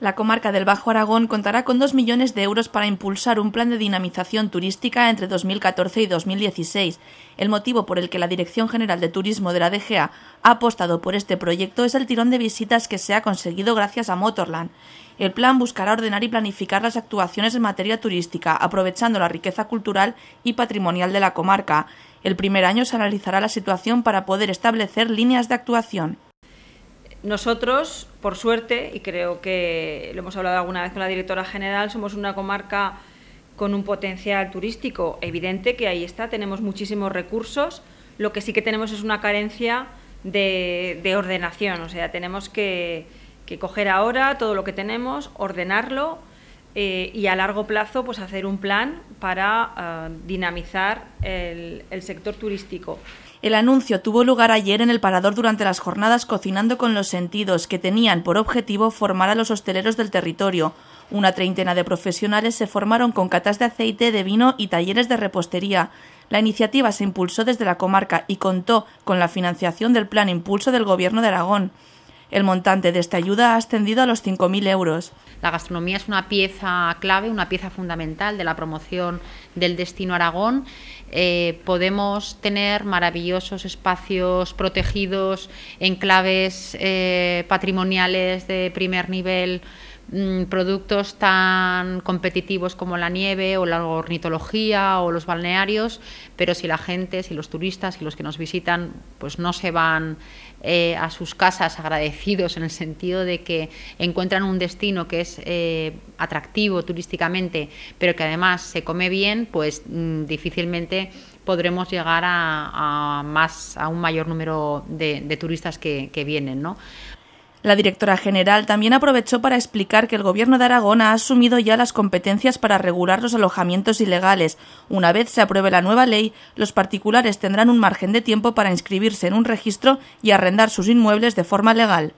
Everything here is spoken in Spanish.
La comarca del Bajo Aragón contará con 2 millones de euros para impulsar un plan de dinamización turística entre 2014 y 2016. El motivo por el que la Dirección General de Turismo de la DGA ha apostado por este proyecto es el tirón de visitas que se ha conseguido gracias a Motorland. El plan buscará ordenar y planificar las actuaciones en materia turística, aprovechando la riqueza cultural y patrimonial de la comarca. El primer año se analizará la situación para poder establecer líneas de actuación. Nosotros, por suerte, y creo que lo hemos hablado alguna vez con la directora general, somos una comarca con un potencial turístico evidente que ahí está, tenemos muchísimos recursos, lo que sí que tenemos es una carencia de, ordenación, o sea, tenemos que coger ahora todo lo que tenemos, ordenarlo, eh, y a largo plazo pues hacer un plan para eh, dinamizar el, el sector turístico. El anuncio tuvo lugar ayer en el Parador durante las jornadas Cocinando con los Sentidos, que tenían por objetivo formar a los hosteleros del territorio. Una treintena de profesionales se formaron con catas de aceite, de vino y talleres de repostería. La iniciativa se impulsó desde la comarca y contó con la financiación del Plan Impulso del Gobierno de Aragón. El montante de esta ayuda ha ascendido a los 5.000 euros. La gastronomía es una pieza clave, una pieza fundamental de la promoción del destino Aragón. Eh, podemos tener maravillosos espacios protegidos, enclaves eh, patrimoniales de primer nivel Mm, productos tan competitivos como la nieve o la ornitología o los balnearios, pero si la gente, si los turistas, y los que nos visitan, pues no se van eh, a sus casas agradecidos en el sentido de que encuentran un destino que es eh, atractivo turísticamente, pero que además se come bien, pues mm, difícilmente podremos llegar a, más a un mayor número de, turistas que, que vienen, ¿no? La directora general también aprovechó para explicar que el Gobierno de Aragón ha asumido ya las competencias para regular los alojamientos ilegales. Una vez se apruebe la nueva ley, los particulares tendrán un margen de tiempo para inscribirse en un registro y arrendar sus inmuebles de forma legal.